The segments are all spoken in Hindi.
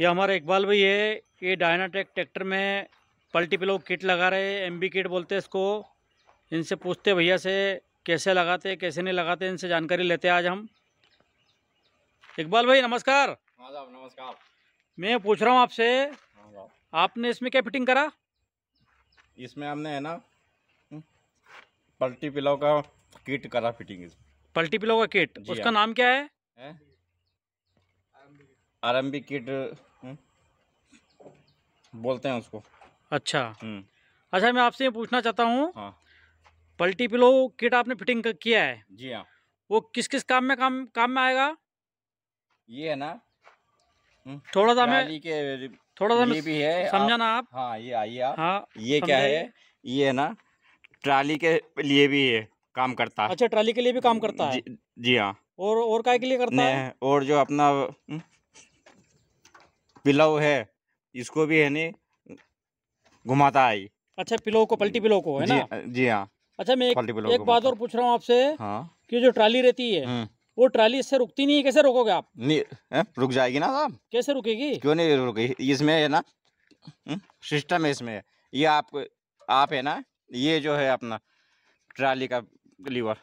ये हमारा इकबाल भाई है ये डायनाटेक ट्रैक्टर में पल्टी पिलो किट लगा रहे हैं एमबी किट बोलते हैं इसको इनसे पूछते भैया से कैसे लगाते कैसे नहीं लगाते इनसे जानकारी लेते आज हम इकबाल भाई नमस्कार हाँ नमस्कार मैं पूछ रहा हूँ आपसे हाँ आपने इसमें क्या फिटिंग करा इसमें हमने है ना हम्म, पल्टी पिलो का किट करा फिटिंग पल्टी पिलो का किट उसका हाँ। नाम क्या है आरएमबी किट बोलते हैं उसको अच्छा हम्म। अच्छा मैं आपसे ये पूछना चाहता हूँ हाँ। पल्टी पिलो किट आपने फिटिंग किया है जी हाँ वो किस किस काम में काम काम में आएगा ये है ना हम्म। थोड़ा सा मैं के थोड़ा सा भी है समझाना आप, आप हाँ ये आइए आप हाँ ये क्या है ये है ना ट्राली के लिए भी है काम करता है अच्छा ट्राली के लिए भी काम करता है जी, जी हाँ और और काय के लिए करता है और जो अपना हम्म, पिलव है इसको भी है घुमाता है अच्छा पिलो को पलटी पिलो को है ना जी हाँ अच्छा मैं एक, एक बात और पूछ रहा हूँ आपसे हाँ? कि जो ट्राली रहती है हम्म। वो ट्राली इससे रुकती नहीं है कैसे रोकोगे आप नहीं रुक जाएगी ना साहब कैसे रुकेगी क्यों नहीं रुकेगी इसमें है ना हम्म, सिस्टम है इसमें ये आप आप है ना ये जो है अपना ट्राली का लीवर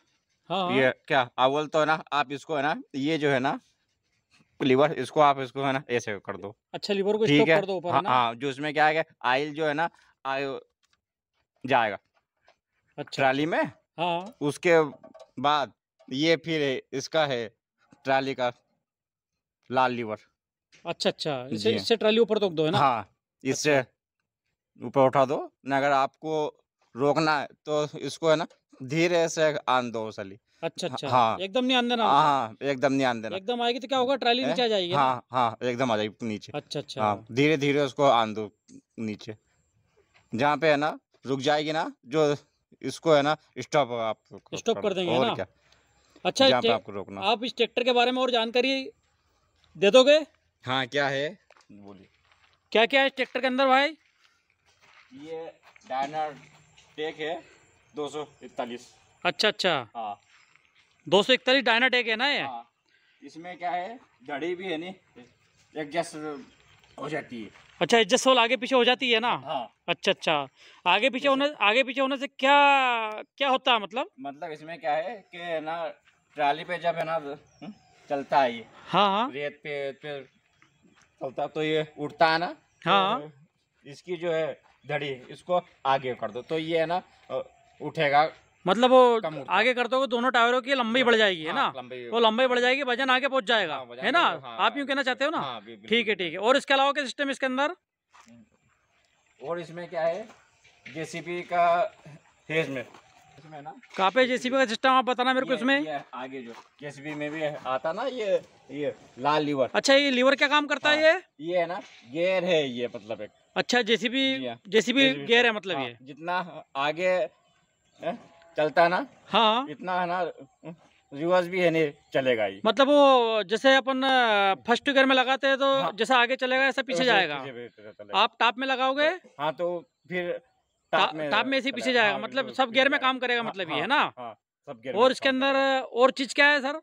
हाँ, हाँ। ये क्या अव्वल तो है ना आप इसको है ना ये जो है ना लीवर इसको आप इसको है ना ऐसे कर दो अच्छा लीवर को ठीक है कर दो ऊपर हाँ, हाँ जो इसमें क्या है आयल जो है ना आय जाएगा अच्छा ट्राली अच्छा। में हाँ उसके बाद ये फिर इसका है ट्राली का लाल लीवर अच्छा अच्छा इसे इससे ट्राली ऊपर तो दो है ना हाँ इससे अच्छा। ऊपर अच्छा। उठा दो ना अगर आपको रोकना है तो इसको है ना धीरे से आन दो अच्छा हाँ, अच्छा हाँ एकदम नहीं आंदे ना हाँ एकदम नहीं आंदे ना एकदम आएगी तो क्या होगा हाँ, ट्राली नीचे आ जाएगी हाँ हाँ एकदम आ जाएगी नीचे अच्छा अच्छा हाँ धीरे धीरे उसको आंदो नीचे जहाँ पे है ना रुक जाएगी ना जो इसको है ना स्टॉप आप स्टॉप कर देंगे और क्या अच्छा जहाँ पे आपको रोकना आप इस ट्रैक्टर के बारे में और जानकारी दे दोगे हाँ क्या है बोलिए क्या क्या है ट्रैक्टर के अंदर भाई ये डायनर टेक है दो अच्छा अच्छा हाँ। दो सौ इकतालीस डायना टेक है ना ये हाँ। इसमें क्या है घड़ी भी है नी एडजस्ट हो जाती है अच्छा एडजस्ट होल आगे पीछे हो जाती है ना हाँ अच्छा अच्छा आगे पीछे होने आगे पीछे होने से क्या क्या होता है मतलब मतलब इसमें क्या है कि ना ट्राली पे जब है ना हम्म, चलता है ये हाँ हाँ रेत पे पे चलता तो ये उड़ता है ना हाँ तो इसकी जो है धड़ी इसको आगे कर दो तो ये है ना उठेगा मतलब वो आगे कर दो दोनों टायरों की लंबी हाँ, बढ़ जाएगी है हाँ, ना वो लंबाई बढ़ जाएगी वजन आगे पहुंच जाएगा हाँ, है ना आप यूँ कहना चाहते हो ना ठीक है ठीक है और इसके अलावा क्या सिस्टम इसके अंदर और इसमें क्या है जेसीबी का फेज में ना पे जेसीबी का सिस्टम आप बताना मेरे को इसमें आगे जो जेसीबी में भी आता ना ये ये लाल लीवर अच्छा ये लीवर क्या काम करता है ये ये है ना गेयर है ये मतलब एक अच्छा जेसीबी जेसीबी गेयर है मतलब ये जितना आगे है? चलता ना हाँ इतना है ना रिवर्स भी है नहीं चलेगा ही। मतलब वो जैसे अपन फर्स्ट गियर में लगाते हैं तो हाँ। जैसा आगे चलेगा ऐसा पीछे जाएगा आप टॉप में लगाओगे हाँ तो फिर टॉप में टॉप में ऐसे पीछे जाएगा हाँ, मतलब सब गियर में काम करेगा हाँ, मतलब ये हाँ, है ना सब गियर और इसके अंदर और चीज क्या है सर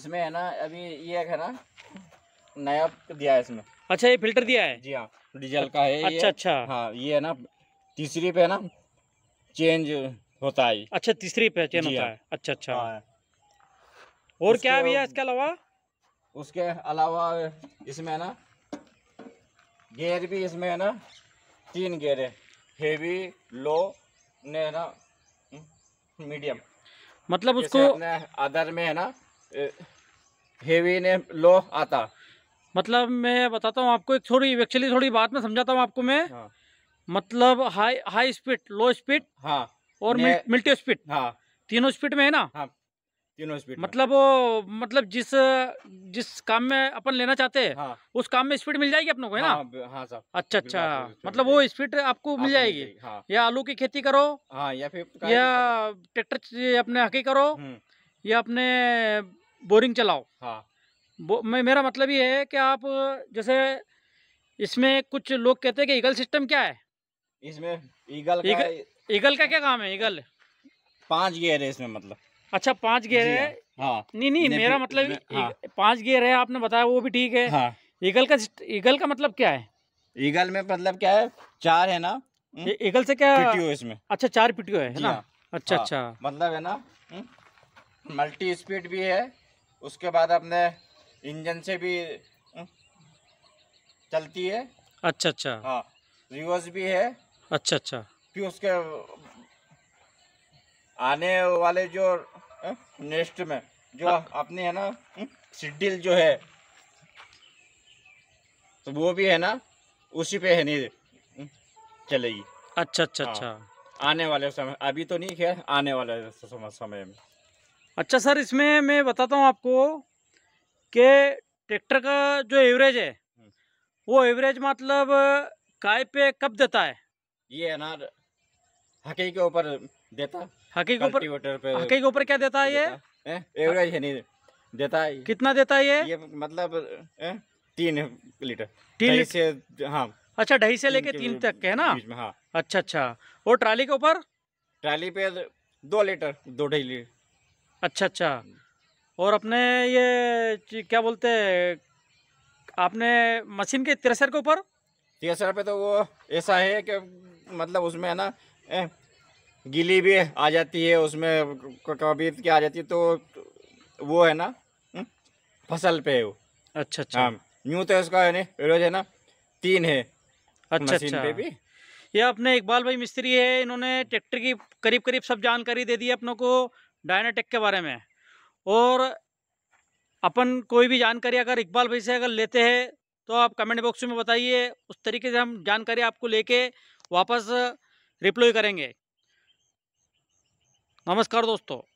इसमें है ना अभी ये है ना नया दिया है इसमें अच्छा ये फिल्टर दिया है जी हाँ डीजल का है अच्छा अच्छा हाँ ये है ना तीसरी पे है ना चेंज होता है अच्छा तीसरी पे चेंज होता हाँ। है अच्छा अच्छा हाँ। और क्या भैया इसके अलावा उसके अलावा इसमें ना गेयर भी इसमें है ना तीन गेयर है हेवी लो ने ना मीडियम मतलब उसको अदर में है ना हेवी ने लो आता मतलब मैं बताता हूँ आपको एक थोड़ी एक्चुअली थोड़ी बात में समझाता हूँ आपको मैं हाँ। मतलब high high speed low speed हाँ और मिल्टी स्पीड हाँ तीनों स्पीड में है ना हाँ तीनों स्पीड मतलब वो मतलब जिस जिस काम में अपन लेना चाहते हैं हाँ। उस काम में स्पीड मिल जाएगी अपनों को है ना हाँ, हाँ साहब अच्छा अच्छा मतलब वो स्पीड आपको मिल जाएगी हाँ। या आलू की खेती करो हाँ, या फिर या ट्रैक्टर अपने हकी करो हम्म। या अपने बोरिंग चलाओ हाँ। मैं मेरा मतलब ये है कि आप जैसे इसमें कुछ लोग कहते हैं कि ईगल सिस्टम क्या है इसमें ईगल का ईगल का क्या काम है ईगल पांच गियर है इसमें मतलब अच्छा पांच गियर है हाँ।, हाँ नहीं नहीं मेरा मतलब हाँ। पांच गियर है आपने बताया वो भी ठीक है हाँ। ईगल का ईगल का मतलब क्या है ईगल में मतलब क्या है चार है ना हम्म। ईगल से क्या पिटियो इसमें अच्छा चार पिटियो है ना हाँ। अच्छा हाँ। अच्छा मतलब है ना हम्म। मल्टी स्पीड भी है उसके बाद अपने इंजन से भी हम्म, चलती है अच्छा अच्छा हाँ रिवर्स भी है अच्छा अच्छा फिर उसके आने वाले जो हाँ, नेक्स्ट में जो हाँ। अपने है ना हाँ, सिडिल जो है तो वो भी है ना उसी पे है नहीं चलेगी अच्छा अच्छा अच्छा आने वाले समय अभी तो नहीं खैर आने वाले समय में अच्छा सर इसमें मैं बताता हूँ आपको कि ट्रैक्टर का जो एवरेज है वो एवरेज मतलब काय पे कब देता है ये अनार हकी के ऊपर देता हकी के ऊपर हकी के ऊपर क्या देता है ये एवरेज है नहीं देता है कितना देता है ये ये मतलब तीन लीटर तीन से हाँ अच्छा ढाई से लेके तीन तक है ना हाँ अच्छा अच्छा वो ट्राली के ऊपर ट्राली पे दो लीटर दो ढाई लीटर अच्छा अच्छा और अपने ये क्या बोलते हैं आपने मशीन के तिरसर के ऊपर तिरसर पे तो वो ऐसा है कि मतलब उसमें है ना गिली भी आ जाती है उसमें कभी की आ जाती है तो वो है ना हम्म, फसल पे है वो अच्छा अच्छा हाँ यूँ तो उसका है रोज है ना तीन है अच्छा मशीन अच्छा पे भी ये अपने इकबाल भाई मिस्त्री है इन्होंने ट्रैक्टर की करीब करीब सब जानकारी दे दी है अपनों को डायनाटेक के बारे में और अपन कोई भी जानकारी अगर इकबाल भाई से अगर लेते हैं तो आप कमेंट बॉक्स में बताइए उस तरीके से हम जानकारी आपको लेके वापस रिप्लाई करेंगे नमस्कार दोस्तों